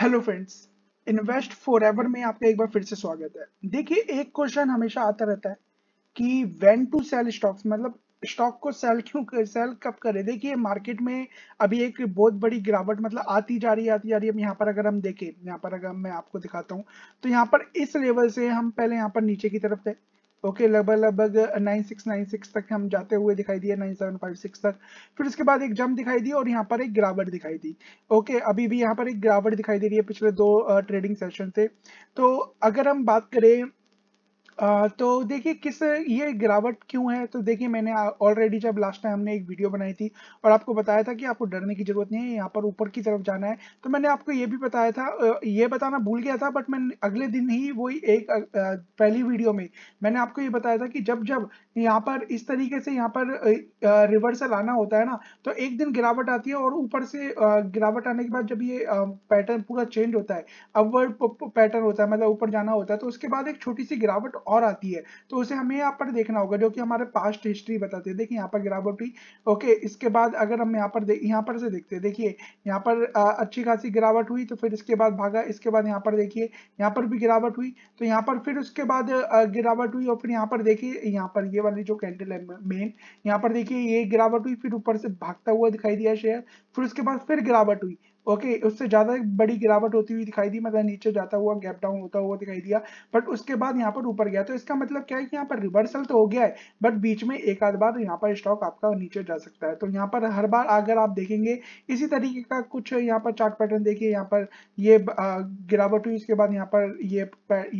hello friends invest forever में आपका एक बार फिर से स्वागत है देखिए एक क्वेश्चन हमेशा आता रहता है कि व्हेन टू सेल स्टॉक्स मतलब स्टॉक को सेल क्यों कर, सेल कब करें देखिए मार्केट में अभी एक बहुत बड़ी गिरावट मतलब आती जा रही है आती जा रही है यहाँ पर अगर हम देखें यहाँ पर अगर मैं आपको दिखाता हूँ तो यहाँ पर इस लेवल से हम पहले यहाँ पर नीचे की तरफ थे ओके लगभग लगभग 9696 तक हम जाते हुए दिखाई दिए 9756 तक फिर उसके बाद एक जंप दिखाई दी और यहाँ पर एक गिरावट दिखाई दी ओके अभी भी यहाँ पर एक गिरावट दिखाई दे रही है पिछले दो ट्रेडिंग सेशन से तो अगर हम बात करें तो देखिए किस ये गिरावट क्यों है तो देखिए मैंने ऑलरेडी जब लास्ट टाइम हमने एक वीडियो बनाई थी और आपको बताया था कि आपको डरने की जरूरत नहीं है यहाँ पर ऊपर की तरफ जाना है तो मैंने आपको ये भी बताया था ये बताना भूल गया था बट मैं अगले दिन ही वो एक पहली वीडियो में मैंने आपको ये बताया था कि जब जब यहाँ पर इस तरीके से यहाँ पर रिवर्सल आना होता है ना तो एक दिन गिरावट आती है और ऊपर से गिरावट आने के बाद जब ये पैटर्न पूरा चेंज होता है अपवर्ड पैटर्न होता है मतलब ऊपर जाना होता है तो उसके बाद एक छोटी सी गिरावट और आती है तो उसे हमें यहाँ पर देखना होगा जो कि हमारे पास्ट हिस्ट्री बताते हैं देखिए यहाँ पर गिरावटी ओके इसके बाद अगर हम यहाँ पर यहाँ पर से देखते हैं देखिए यहाँ पर अच्छी खासी गिरावट हुई तो फिर इसके बाद भागा इसके बाद यहाँ पर देखिए यहाँ पर भी गिरावट हुई तो यहाँ पर फिर उसके बाद गिरावट हुई और फिर यहाँ पर देखिए यहाँ पर ये वाली जो कैंडल है मेन यहाँ पर देखिए ये गिरावट हुई फिर ऊपर से भागता हुआ दिखाई दिया शेयर फिर उसके बाद फिर गिरावट हुई ओके उससे ज़्यादा बड़ी गिरावट होती हुई दिखाई दी मतलब नीचे जाता हुआ गैप डाउन होता हुआ दिखाई दिया बट उसके बाद यहाँ पर ऊपर गया तो इसका मतलब क्या है कि यहाँ पर रिवर्सल तो हो गया है बट बीच में एक आध बार यहाँ पर स्टॉक आपका नीचे जा सकता है तो यहाँ पर हर बार अगर आप देखेंगे इसी तरीके का कुछ यहाँ पर चार्ट पैटर्न देखिए यहाँ पर ये गिरावट हुई उसके बाद यहाँ पर ये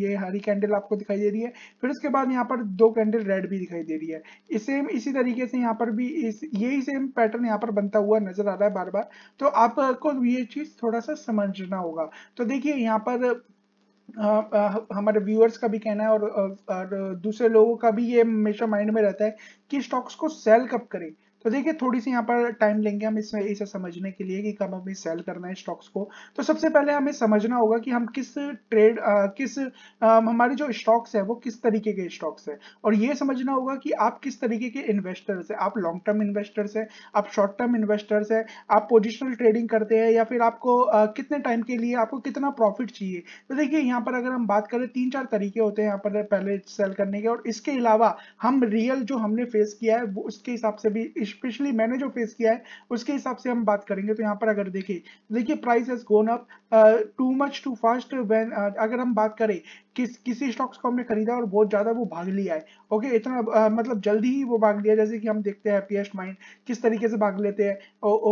ये हरी कैंडल आपको दिखाई दे रही है फिर उसके बाद यहाँ पर दो कैंडल रेड भी दिखाई दे रही है सेम इसी तरीके से यहाँ पर भी इस यही सेम पैटर्न यहाँ पर बनता हुआ नजर आ रहा है बार बार तो आपको ये ये चीज थोड़ा सा समझना होगा तो देखिए यहाँ पर आ, आ, हमारे व्यूअर्स का भी कहना है और, और दूसरे लोगों का भी ये हमेशा माइंड में रहता है कि स्टॉक्स को सेल कब करें तो देखिए थोड़ी सी यहाँ पर टाइम लेंगे हम इसमें इसे समझने के लिए कि कब हमें सेल करना है स्टॉक्स को तो सबसे पहले हमें समझना होगा कि हम किस ट्रेड आ, किस आ, हमारे जो स्टॉक्स है वो किस तरीके के स्टॉक्स है और ये समझना होगा कि आप किस तरीके के इन्वेस्टर्स हैं आप लॉन्ग टर्म इन्वेस्टर्स हैं आप शॉर्ट टर्म इन्वेस्टर्स हैं आप पोजिशनल ट्रेडिंग करते हैं या फिर आपको आ, कितने टाइम के लिए आपको कितना प्रॉफिट चाहिए तो देखिए यहाँ पर अगर हम बात करें तीन चार तरीके होते हैं यहाँ पर पहले सेल करने के और इसके अलावा हम रियल जो हमने फेस किया है उसके हिसाब से भी स्पेशली मैंने जो फेस किया है उसके हिसाब से हम बात करेंगे तो यहाँ पर अगर देखे देखिए price has gone up too much too fast when अगर हम बात करें किस किसी स्टॉक्स को हमने खरीदा और बहुत ज़्यादा वो भाग लिया है ओके इतना आ, uh, मतलब जल्दी ही वो भाग लिया जैसे कि हम देखते हैं पीएस माइंड किस तरीके से भाग लेते हैं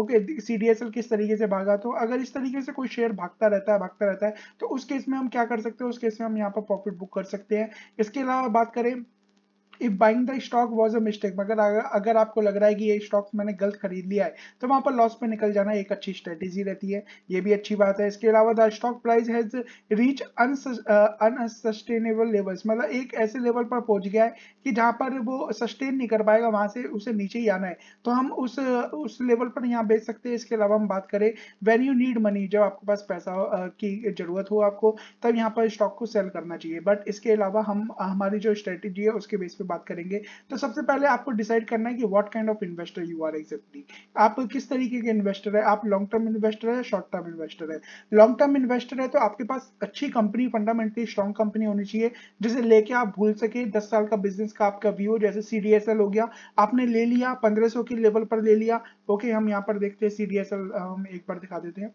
ओके सीडीएसएल किस तरीके से भागा तो अगर इस तरीके से कोई शेयर भागता रहता है भागता रहता है तो उस केस में हम क्या कर सकते हैं उस केस में हम यहाँ पर प्रॉफिट बुक कर सकते हैं इसके अलावा बात करें if buying the stock was a mistake मगर अगर आपको लग रहा है कि ये स्टॉक मैंने गलत खरीद लिया है तो वहां पर लॉस पे निकल जाना एक अच्छी स्ट्रेटेजी रहती है ये भी अच्छी बात है इसके अलावा the stock price has reach unsustainable levels मतलब एक ऐसे लेवल पर पहुंच गया है कि जहां पर वो सस्टेन नहीं कर पाएगा वहां से उसे नीचे ही आना है तो हम उस उस लेवल पर यहाँ बेच सकते हैं इसके अलावा हम बात करें वेन यू नीड मनी जब आपके पास पैसा uh, की जरूरत हो आपको तब यहाँ पर स्टॉक को सेल करना चाहिए बट इसके अलावा हम हमारी जो स्ट्रेटेजी है उसके बेस पर बात करेंगे तो सबसे पहले आपको डिसाइड करना है कि what kind of investor you are exactly आप किस तरीके के इन्वेस्टर है आप लॉन्ग टर्म इन्वेस्टर है शॉर्ट टर्म इन्वेस्टर है लॉन्ग टर्म इन्वेस्टर है तो आपके पास अच्छी कंपनी फंडामेंटली स्ट्रॉन्ग कंपनी होनी चाहिए जिसे लेके आप भूल सके दस साल का बिजनेस का आपका व्यू जैसे सी हो गया आपने ले लिया पंद्रह के लेवल पर ले लिया ओके हम यहाँ पर देखते हैं सी हम एक बार दिखा देते हैं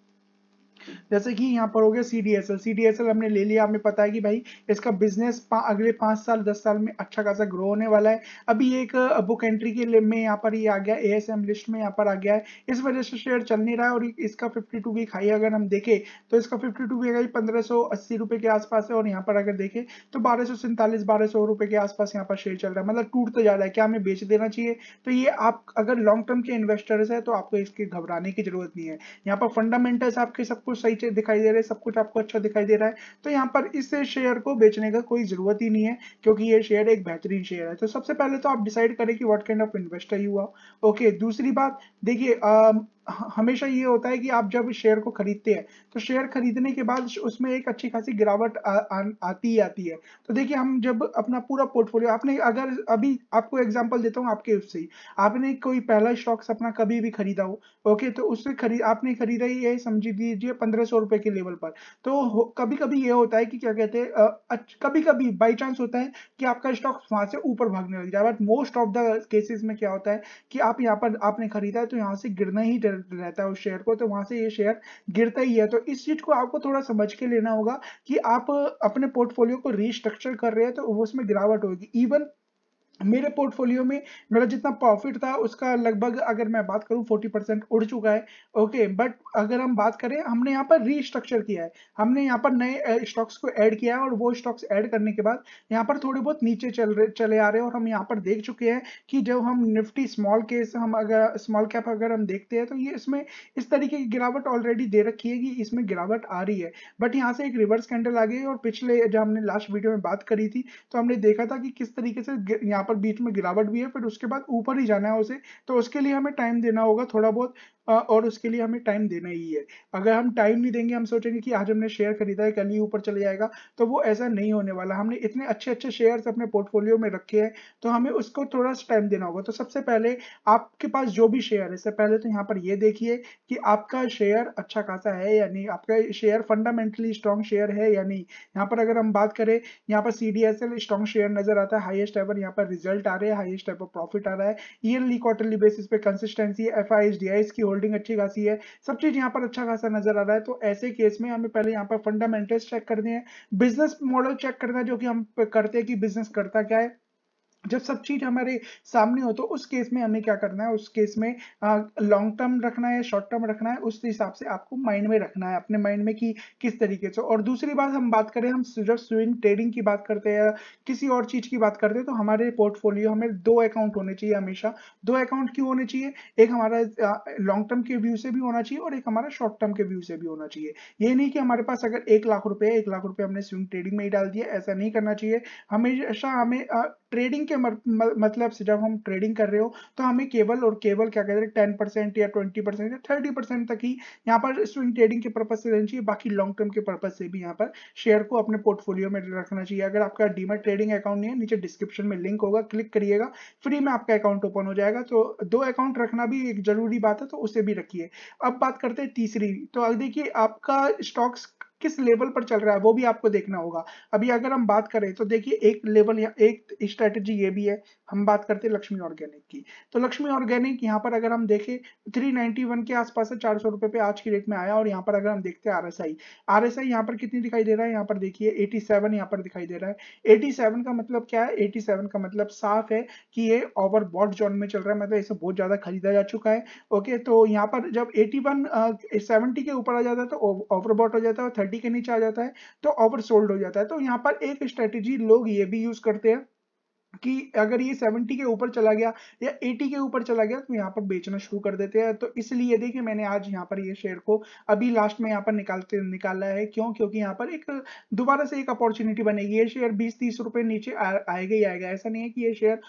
जैसे कि यहाँ पर हो गया सी डी हमने ले लिया हमें पता है कि भाई इसका बिजनेस पा, अगले पाँच साल दस साल में अच्छा खासा ग्रो होने वाला है अभी एक बुक एंट्री के में यहाँ पर ये आ गया ए लिस्ट में यहाँ पर आ गया है इस वजह से शेयर चल नहीं रहा है और इसका फिफ्टी टू वीक हाई अगर हम देखें तो इसका फिफ्टी टू वीक हाई पंद्रह सौ के आसपास है और यहाँ पर अगर देखें तो बारह सौ सैंतालीस बारह सौ रुपये के आसपास यहाँ पर शेयर चल रहा है मतलब टूट तो जा रहा है क्या हमें बेच देना चाहिए तो ये आप अगर लॉन्ग टर्म के इन्वेस्टर्स है तो आपको इसके घबराने की जरूरत नहीं है यहाँ पर फंडामेंटल्स आपके सबको कुछ सही चीज दिखाई दे रहा है सब कुछ आपको अच्छा दिखाई दे रहा है तो यहाँ पर इस शेयर को बेचने का कोई जरूरत ही नहीं है क्योंकि ये शेयर एक बेहतरीन शेयर है तो सबसे पहले तो आप डिसाइड करें कि what kind of investor you are okay दूसरी बात देखिए हमेशा ये होता है कि आप जब शेयर को खरीदते हैं तो शेयर खरीदने के बाद उसमें एक अच्छी खासी गिरावट आ, आ, आती ही आती है तो देखिए हम जब अपना पूरा पोर्टफोलियो आपने अगर अभी आपको एग्जांपल देता हूँ आपके उससे आपने कोई पहला स्टॉक्स अपना कभी भी खरीदा हो ओके तो उससे खरीद आपने खरीदा ही है समझ लीजिए पंद्रह सौ रुपए के लेवल पर तो कभी कभी ये होता है कि क्या कहते हैं कभी कभी बाई चांस होता है कि आपका स्टॉक वहां से ऊपर भागने लग जाए but most of the cases में क्या होता है कि आप यहाँ पर आपने खरीदा है तो यहाँ से गिरना ही रहता है उस शेयर को तो वहां से ये शेयर गिरता ही है तो इस चीज को आपको थोड़ा समझ के लेना होगा कि आप अपने पोर्टफोलियो को रिस्ट्रक्चर कर रहे हैं तो उसमें गिरावट होगी इवन मेरे पोर्टफोलियो में मेरा जितना प्रॉफिट था उसका लगभग अगर मैं बात करूं 40 परसेंट उड़ चुका है ओके बट अगर हम बात करें हमने यहाँ पर रीस्ट्रक्चर किया है हमने यहाँ पर नए स्टॉक्स को ऐड किया है और वो स्टॉक्स ऐड करने के बाद यहाँ पर थोड़े बहुत नीचे चल रहे चले आ रहे हैं और हम यहाँ पर देख चुके हैं कि जब हम निफ्टी स्मॉल केस हम अगर स्मॉल कैप अगर हम देखते हैं तो ये इसमें इस तरीके की गिरावट ऑलरेडी दे रखी है कि इसमें गिरावट आ रही है बट यहाँ से एक रिवर्स कैंडल आ गई और पिछले जब हमने लास्ट वीडियो में बात करी थी तो हमने देखा था कि किस तरीके से यहाँ पर बीच में गिरावट भी है फिर उसके बाद ऊपर ही जाना है उसे तो उसके लिए हमें टाइम देना होगा थोड़ा बहुत और उसके लिए हमें टाइम देना ही है अगर हम टाइम नहीं देंगे हम सोचेंगे कि आज हमने शेयर खरीदा है कल ही ऊपर चले जाएगा तो वो ऐसा नहीं होने वाला हमने इतने अच्छे अच्छे शेयर्स अपने पोर्टफोलियो में रखे हैं तो हमें उसको थोड़ा सा टाइम देना होगा तो सबसे पहले आपके पास जो भी शेयर है इससे पहले तो यहाँ पर ये देखिए कि आपका शेयर अच्छा खासा है या नहीं आपका शेयर फंडामेंटली स्ट्रॉन्ग शेयर है या नहीं यहाँ पर अगर हम बात करें यहाँ पर C D S L strong share नजर आता है हाइएस्ट एवर यहाँ पर रिजल्ट आ रहे हैं हाइएस्ट एवर प्रॉफिट आ रहा है ईयरली क्वार्टरली बेसिस पे consistency F I S D I holding अच्छी खासी है सब चीज यहाँ पर अच्छा खासा नजर आ रहा है तो ऐसे केस में हमें पहले यहाँ पर फंडामेंटल्स चेक करने हैं बिजनेस मॉडल चेक करना है जो कि हम करते हैं कि बिजनेस करता क्या है जब सब चीज हमारे सामने हो तो उस केस में हमें क्या करना है उस केस में लॉन्ग टर्म रखना है शॉर्ट टर्म रखना है उस हिसाब से आपको माइंड में रखना है अपने माइंड में कि किस तरीके से और दूसरी बात हम बात करें हम जब स्विंग ट्रेडिंग की बात करते हैं या किसी और चीज की बात करते हैं तो हमारे पोर्टफोलियो हमें दो अकाउंट होने चाहिए हमेशा दो अकाउंट क्यों होने चाहिए एक हमारा लॉन्ग टर्म के व्यू से भी होना चाहिए और एक हमारा शॉर्ट टर्म के व्यू से भी होना चाहिए ये नहीं कि हमारे पास अगर एक लाख रुपए एक लाख रुपए हमने स्विंग ट्रेडिंग में ही डाल दिया ऐसा नहीं करना चाहिए हमेशा हमें ट्रेडिंग के मतलब से जब हम ट्रेडिंग कर रहे हो तो हमें केवल और केवल क्या कहते हैं टेन परसेंट या ट्वेंटी परसेंट या थर्टी परसेंट तक ही यहाँ पर स्विंग ट्रेडिंग के पर्पज से रहना चाहिए बाकी लॉन्ग टर्म के पर्पज से भी यहाँ पर शेयर को अपने पोर्टफोलियो में रखना चाहिए अगर आपका डीमेट ट्रेडिंग अकाउंट नहीं है नीचे डिस्क्रिप्शन में लिंक होगा क्लिक करिएगा फ्री में आपका अकाउंट ओपन हो जाएगा तो दो अकाउंट रखना भी एक जरूरी बात है तो उसे भी रखिए अब बात करते हैं तीसरी तो देखिए आपका स्टॉक्स किस लेवल पर चल रहा है वो भी आपको देखना होगा अभी अगर हम बात करें तो देखिए एक लेवल या एक स्ट्रेटेजी ये भी है हम बात करते हैं लक्ष्मी ऑर्गेनिक की तो लक्ष्मी ऑर्गेनिक यहाँ पर अगर हम देखें 391 के आसपास है चार सौ रुपए पे आज की रेट में आया और यहाँ पर अगर हम देखते हैं आरएसआई आरएसआई यहाँ पर कितनी दिखाई दे रहा है यहाँ पर देखिए 87 यहाँ पर दिखाई दे रहा है 87 का मतलब क्या है 87 का मतलब साफ है कि ये ओवर बॉड जोन में चल रहा है मतलब इसे बहुत ज्यादा खरीदा जा चुका है ओके तो यहाँ पर जब एटी वन के ऊपर आ जाता है तो ओवरबॉट हो जाता है और थर्टी के नीचे आ जाता है तो ओवरसोल्ड हो जाता है तो यहाँ पर एक स्ट्रेटेजी लोग ये भी यूज करते हैं कि अगर ये 70 के ऊपर चला गया या 80 के ऊपर चला गया तो यहाँ पर बेचना शुरू कर देते हैं तो इसलिए देखिए मैंने आज यहाँ पर ये शेयर को अभी लास्ट में यहाँ पर निकालते निकाला है क्यों क्योंकि यहाँ पर एक दोबारा से एक अपॉर्चुनिटी बनेगी ये शेयर बीस तीस रुपए नीचे आएगा ही आएगा ऐसा नहीं है कि ये शेयर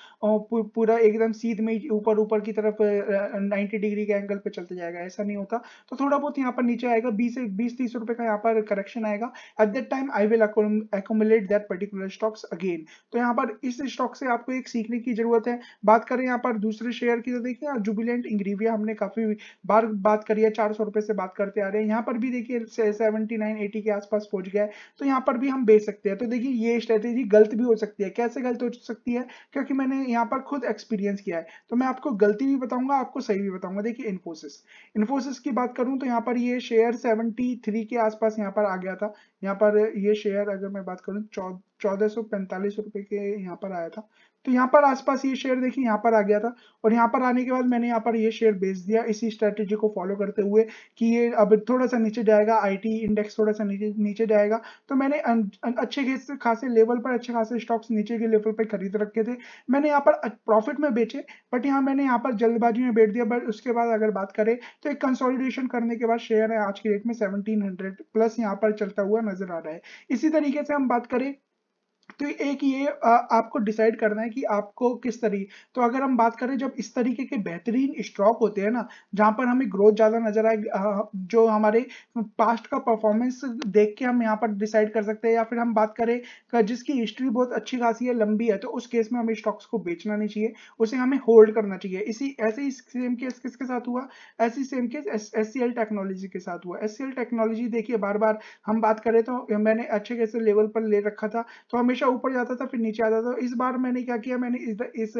पूरा एकदम सीध में ऊपर ऊपर की तरफ नाइन्टी डिग्री के एंगल पर चलते जाएगा ऐसा नहीं होता तो थोड़ा बहुत यहाँ पर नीचे आएगा बीस बीस तीस रुपए का यहाँ पर करेक्शन आएगा at that time I will accumulate that particular stocks again तो यहाँ पर इस स्टॉक से आपको एक सीखने की जरूरत है बात करें यहाँ पर दूसरे शेयर की तो देखिए जुबिलेंट हाँ, इंग्रीविया हमने काफी बार बात करी है चार से बात करते आ रहे हैं यहाँ पर भी देखिए सेवेंटी नाइन एटी के आसपास पहुंच गया है तो यहाँ पर भी हम बेच सकते हैं तो देखिए ये स्ट्रेटेजी गलत भी हो सकती है कैसे गलत हो सकती है क्योंकि मैंने यहाँ पर खुद एक्सपीरियंस किया है तो मैं आपको गलती भी बताऊंगा आपको सही भी बताऊंगा देखिए इन्फोसिस इन्फोसिस की बात करूं तो यहाँ पर ये शेयर 73 के आसपास यहाँ पर आ गया था यहाँ पर ये शेयर अगर मैं बात करूँ चौदह 1445 रुपए के यहाँ पर आया था तो यहाँ पर आसपास ये शेयर देखिए यहाँ पर आ गया था और यहाँ पर आने के बाद मैंने यहाँ पर ये शेयर बेच दिया इसी स्ट्रेटेजी को फॉलो करते हुए कि ये अब थोड़ा सा नीचे जाएगा आईटी इंडेक्स थोड़ा सा नीचे नीचे जाएगा तो मैंने अच्छे खासे लेवल पर अच्छे खासे स्टॉक्स नीचे के लेवल पर खरीद रखे थे मैंने यहाँ पर प्रॉफिट में बेचे बट यहाँ मैंने यहाँ पर जल्दबाजी में बेच दिया बट उसके बाद अगर बात करें तो एक कंसोलिडेशन करने के बाद शेयर है आज की डेट में सेवनटीन प्लस यहाँ पर चलता हुआ नजर आ रहा है इसी तरीके से हम बात करें तो एक ये आपको डिसाइड करना है कि आपको किस तरीके तो अगर हम बात करें जब इस तरीके के बेहतरीन स्ट्रॉक होते हैं ना जहाँ पर हमें ग्रोथ ज़्यादा नजर आए जो हमारे पास्ट का परफॉर्मेंस देख के हम यहाँ पर डिसाइड कर सकते हैं या फिर हम बात करें जिसकी हिस्ट्री बहुत अच्छी खासी है लंबी है तो उस केस में हमें स्टॉक्स को बेचना नहीं चाहिए उसे हमें होल्ड करना चाहिए इसी ऐसे ही सेम केस किसके साथ हुआ ऐसी सेम केस एस टेक्नोलॉजी के साथ हुआ एस सी एल टेक्नोलॉजी देखिए बार बार हम बात करें तो मैंने अच्छे कैसे लेवल पर ले रखा था तो हमेशा ऊपर जाता था फिर नीचे आता था इस बार मैंने क्या किया मैंने इस, इस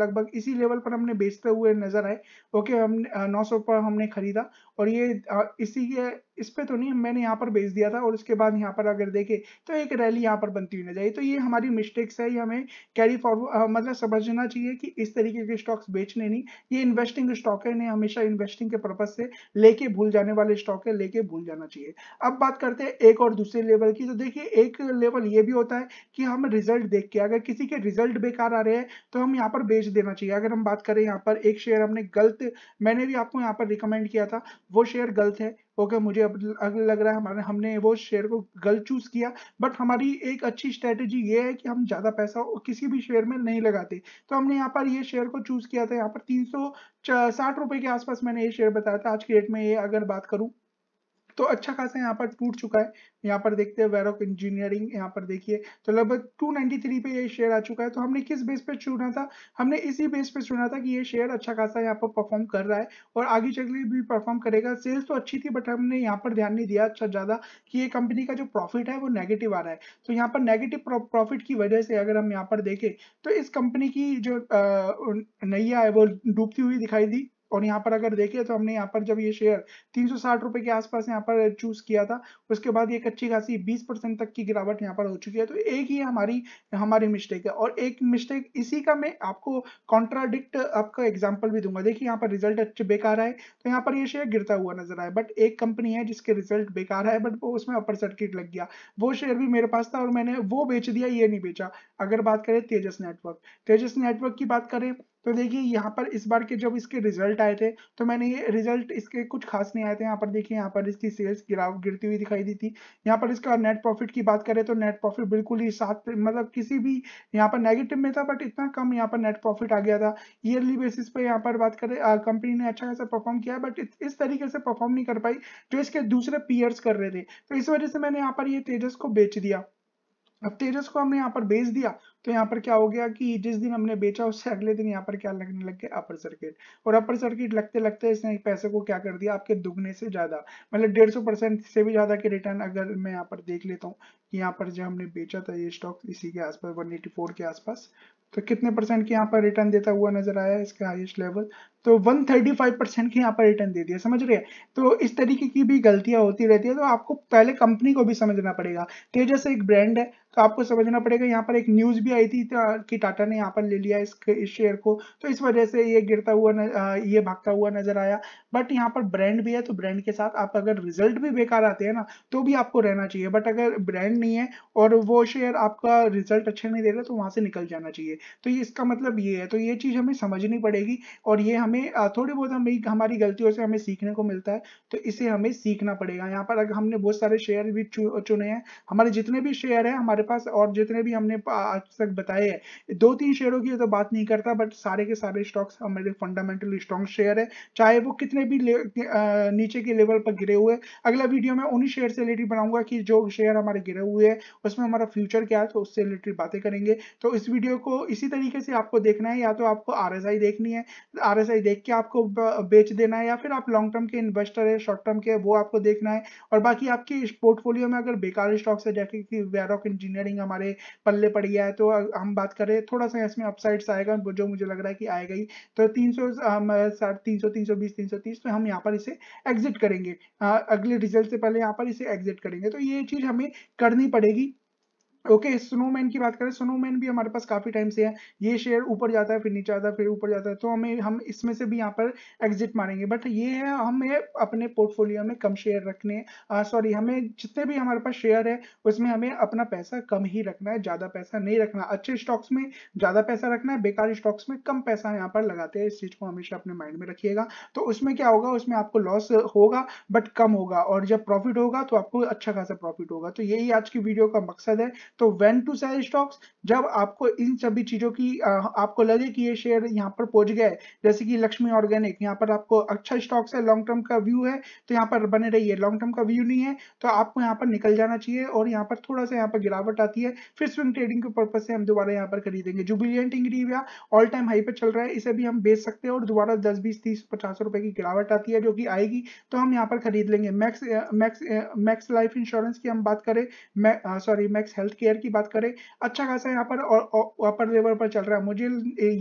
लगभग इसी लेवल पर हमने बेचते हुए नजर आए ओके हम नौ सौ पर हमने खरीदा और ये इसी के इस पे तो नहीं मैंने यहाँ पर भेज दिया था और उसके बाद यहाँ पर अगर देखे तो एक रैली यहाँ पर बनती हुई नजर आई तो ये हमारी मिस्टेक्स है ये हमें कैरी फॉरवर्ड मतलब समझना चाहिए कि इस तरीके के स्टॉक्स बेचने नहीं ये इन्वेस्टिंग स्टॉक है इन्हें हमेशा इन्वेस्टिंग के पर्पज से लेके भूल जाने वाले स्टॉक है लेके भूल जाना चाहिए अब बात करते हैं एक और दूसरे लेवल की तो देखिए एक लेवल ये भी होता है कि हम रिजल्ट देख के अगर किसी के रिजल्ट बेकार आ रहे हैं तो हम यहाँ पर बेच देना चाहिए अगर हम बात करें यहाँ पर एक शेयर हमने गलत मैंने भी आपको यहाँ पर रिकमेंड किया था वो शेयर गलत है ओके मुझे अब लग रहा है हमारे हमने वो शेयर को गलत चूज किया बट हमारी एक अच्छी स्ट्रेटेजी ये है कि हम ज़्यादा पैसा किसी भी शेयर में नहीं लगाते तो हमने यहाँ पर ये शेयर को चूज किया था यहाँ पर तीन सौ के आसपास मैंने ये शेयर बताया था आज की डेट में ये अगर बात करूँ तो अच्छा खासा यहाँ पर टूट चुका है यहाँ पर देखते हैं वेरोक इंजीनियरिंग यहाँ पर देखिए तो लगभग 293 पे ये शेयर आ चुका है तो हमने किस बेस पे चुना था हमने इसी बेस पे चुना था कि ये शेयर अच्छा खासा यहाँ पर परफॉर्म कर रहा है और आगे चल के भी परफॉर्म करेगा सेल्स तो अच्छी थी बट हमने यहाँ पर ध्यान नहीं दिया अच्छा ज़्यादा कि ये कंपनी का जो प्रॉफिट है वो नेगेटिव आ रहा है तो यहाँ पर नेगेटिव प्रॉफिट की वजह से अगर हम यहाँ पर देखें तो इस कंपनी की जो नैया है वो डूबती हुई दिखाई दी और यहाँ पर अगर देखिए तो हमने यहाँ पर जब ये शेयर तीन रुपए के आसपास यहाँ पर चूज किया था उसके बाद एक अच्छी खासी 20 परसेंट तक की गिरावट यहाँ पर हो चुकी है तो एक ही हमारी हमारी मिस्टेक है और एक मिस्टेक इसी का मैं आपको कॉन्ट्राडिक्ट आपका एग्जाम्पल भी दूंगा देखिए यहाँ पर रिजल्ट अच्छे बेकार आए तो यहाँ पर ये शेयर गिरता हुआ नजर आया बट एक कंपनी है जिसके रिजल्ट बेकार है बट वो उसमें अपर सर्किट लग गया वो शेयर भी मेरे पास था और मैंने वो बेच दिया ये नहीं बेचा अगर बात करें तेजस नेटवर्क तेजस नेटवर्क की बात करें तो देखिए यहाँ पर इस बार के जब इसके रिजल्ट आए थे तो मैंने ये रिजल्ट इसके कुछ खास नहीं आए थे यहाँ पर देखिए यहाँ पर इसकी सेल्स गिराव गिरती हुई दिखाई दी थी यहाँ पर इसका नेट प्रॉफिट की बात करें तो नेट प्रॉफिट बिल्कुल ही साथ मतलब किसी भी यहाँ पर नेगेटिव में था बट इतना कम यहाँ पर नेट प्रॉफिट आ गया था ईयरली बेसिस पे यहाँ पर बात करें कंपनी ने अच्छा खासा परफॉर्म किया बट इस तरीके से परफॉर्म नहीं कर पाई जो इसके दूसरे पीयर्स कर रहे थे तो इस वजह से मैंने यहाँ पर ये तेजस को बेच दिया अब तेजस को हमने यहाँ पर बेच दिया तो यहाँ पर क्या हो गया कि जिस दिन हमने बेचा उससे अगले दिन यहाँ पर क्या लगने लग गया अपर सर्किट और अपर सर्किट लगते लगते इसने पैसे को क्या कर दिया आपके दुगने से ज्यादा मतलब डेढ़ से भी ज्यादा के रिटर्न अगर मैं यहाँ पर देख लेता हूँ कि यहाँ पर जो हमने बेचा था ये स्टॉक इसी के आसपास वन के आसपास तो कितने परसेंट के यहाँ पर रिटर्न देता हुआ नजर आया इसके हाईएस्ट लेवल तो 135 परसेंट के यहाँ पर रिटर्न दे दिया समझ रहे हैं तो इस तरीके की भी गलतियां होती रहती है तो आपको पहले कंपनी को भी समझना पड़ेगा तेजस एक ब्रांड है तो आपको समझना पड़ेगा यहाँ पर एक न्यूज भी आई थी कि टाटा ने यहाँ पर ले लिया इस, इस शेयर को तो इस वजह से ये गिरता हुआ न, ये भागता हुआ नजर आया बट यहाँ पर ब्रांड भी है तो ब्रांड के साथ आप अगर रिजल्ट भी बेकार आते हैं ना तो भी आपको रहना चाहिए बट अगर ब्रांड नहीं है और वो शेयर आपका रिजल्ट अच्छा नहीं दे रहा तो वहां से निकल जाना चाहिए तो इसका मतलब ये है तो ये चीज हमें समझनी पड़ेगी और ये हमें थोड़ी बहुत हमें हमारी गलतियों से हमें सीखने को मिलता है तो इसे हमें सीखना पड़ेगा यहाँ पर अगर हमने बहुत सारे शेयर भी चुने हैं हमारे जितने भी शेयर है हमारे पास और जितने भी हमने आज तक बताए हैं दो तीन शेयरों की तो बात नहीं करता बट सारे के सारे स्टॉक्स हमारे फंडामेंटली स्ट्रॉन्ग शेयर है चाहे वो कितने भी नीचे के लेवल पर गिरे हुए अगला वीडियो में उन्हीं शेयर से रिलेटेड बनाऊंगा कि जो शेयर हमारे गिरे हुए हैं उसमें हमारा फ्यूचर क्या है तो उससे रिलेटेड बातें करेंगे तो इस वीडियो को इसी तरीके से आपको देखना है या तो आपको आर देखनी है आर देख के आपको बेच देना है या फिर आप लॉन्ग टर्म के इन्वेस्टर है शॉर्ट टर्म के वो आपको देखना है और बाकी आपके पोर्टफोलियो में अगर बेकार स्टॉक्स है जैसे कि वेरॉक इंजीनियर इंजीनियरिंग हमारे पल्ले पड़ गया है तो हम बात करें थोड़ा सा इसमें अपसाइड्स आएगा जो मुझे लग रहा है कि आएगा ही तो तीन सौ तीन सौ तीन सौ बीस तीन सौ तीस तो हम यहाँ पर इसे एग्जिट करेंगे अगले रिजल्ट से पहले यहाँ पर इसे एग्जिट करेंगे तो ये चीज़ हमें करनी पड़ेगी ओके okay, स्नोमैन की बात करें स्नोमैन भी हमारे पास काफ़ी टाइम से है ये शेयर ऊपर जाता है फिर नीचे आता है फिर ऊपर जाता है तो हमें हम इसमें से भी यहाँ पर एग्जिट मारेंगे बट ये है हमें अपने पोर्टफोलियो में कम शेयर रखने सॉरी हमें जितने भी हमारे पास शेयर है उसमें हमें अपना पैसा कम ही रखना है ज़्यादा पैसा नहीं रखना अच्छे स्टॉक्स में ज़्यादा पैसा रखना है बेकार स्टॉक्स में कम पैसा यहाँ पर लगाते हैं इस चीज़ को हमेशा अपने माइंड में रखिएगा तो उसमें क्या होगा उसमें आपको लॉस होगा बट कम होगा और जब प्रॉफिट होगा तो आपको अच्छा खासा प्रॉफिट होगा तो यही आज की वीडियो का मकसद है तो वेन टू सेल स्टॉक्स जब आपको इन सभी चीजों की आपको लगे कि ये शेयर यहाँ पर पहुंच गए जैसे कि लक्ष्मी ऑर्गेनिक यहाँ पर आपको अच्छा स्टॉक्स है लॉन्ग टर्म का व्यू है तो यहाँ पर बने रहिए लॉन्ग टर्म का व्यू नहीं है तो आपको यहाँ पर निकल जाना चाहिए और यहाँ पर थोड़ा सा यहाँ पर गिरावट आती है फिर स्विंग ट्रेडिंग के पर्पज से हम दोबारा यहाँ पर खरीदेंगे Jubilant Ingrevia all time high पर चल रहा है इसे भी हम बेच सकते हैं और दोबारा दस बीस तीस पचास रुपए की गिरावट आती है जो कि आएगी तो हम यहाँ पर खरीद लेंगे Max Max Max Life Insurance की हम बात करें sorry Max Healthcare share की बात करें अच्छा खासा यहाँ पर अपर लेवल पर चल रहा है मुझे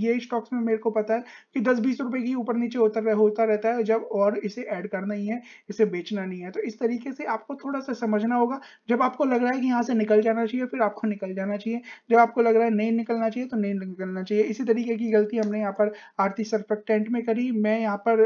ये स्टॉक्स में मेरे को पता है कि दस बीस रुपए की ऊपर नीचे होता रह, होता रहता है जब और इसे ऐड करना ही है इसे बेचना नहीं है तो इस तरीके से आपको थोड़ा सा समझना होगा जब आपको लग रहा है कि यहाँ से निकल जाना चाहिए फिर आपको निकल जाना चाहिए जब आपको लग रहा है नहीं निकलना चाहिए तो नहीं निकलना चाहिए इसी तरीके की गलती हमने यहाँ पर आरती सर्फेक्टेंट में करी मैं यहाँ पर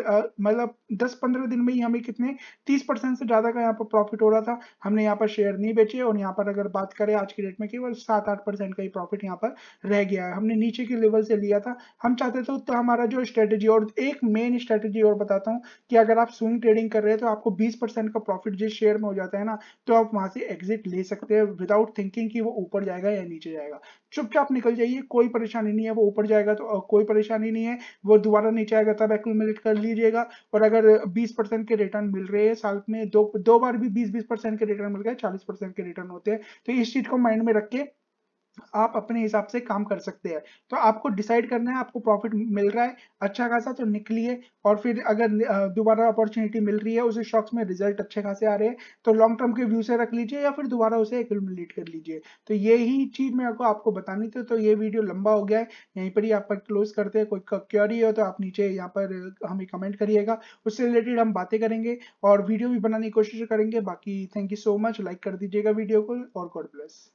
मतलब दस पंद्रह दिन में ही हमें कितने तीस से ज़्यादा का यहाँ पर प्रॉफिट हो रहा था हमने यहाँ पर शेयर नहीं बेचे और यहाँ पर अगर बात करें आज की डेट में केवल सात आठ परसेंट का ही प्रॉफिट यहाँ पर रह गया है हमने नीचे के लेवल से लिया था हम चाहते थे तो हमारा जो स्ट्रेटेजी और एक मेन स्ट्रेटेजी और बताता हूँ कि अगर आप स्विंग ट्रेडिंग कर रहे हैं तो आपको बीस का प्रॉफिट जिस शेयर में हो जाता है ना तो आप वहां से एग्जिट ले सकते हैं विदाउट थिंकिंग कि वो ऊपर जाएगा या नीचे जाएगा चुपचाप निकल जाइए कोई परेशानी नहीं है वो ऊपर जाएगा तो कोई परेशानी नहीं है वो दोबारा नीचे आएगा तब एक्मिलेट कर लीजिएगा और अगर 20 परसेंट के रिटर्न मिल रहे हैं साल में दो दो बार भी 20 20 परसेंट के रिटर्न मिल गए 40 परसेंट के रिटर्न होते हैं तो इस चीज को माइंड में रख के आप अपने हिसाब से काम कर सकते हैं तो आपको डिसाइड करना है आपको प्रॉफिट मिल रहा है अच्छा खासा तो निकलिए और फिर अगर दोबारा अपॉर्चुनिटी मिल रही है उसे स्टॉक्स में रिजल्ट अच्छे खासे आ रहे हैं तो लॉन्ग टर्म के व्यू से रख लीजिए या फिर दोबारा उसे एकुमुलेट कर लीजिए तो यही चीज़ मैं आपको आपको बतानी थी तो ये वीडियो लंबा हो गया है यहीं पर ही आप क्लोज करते हैं कोई क्योरी हो तो आप नीचे यहाँ पर हमें कमेंट करिएगा उससे रिलेटेड हम बातें करेंगे और वीडियो भी बनाने की कोशिश करेंगे बाकी thank you so much like कर दीजिएगा वीडियो को और गॉड ब्लेस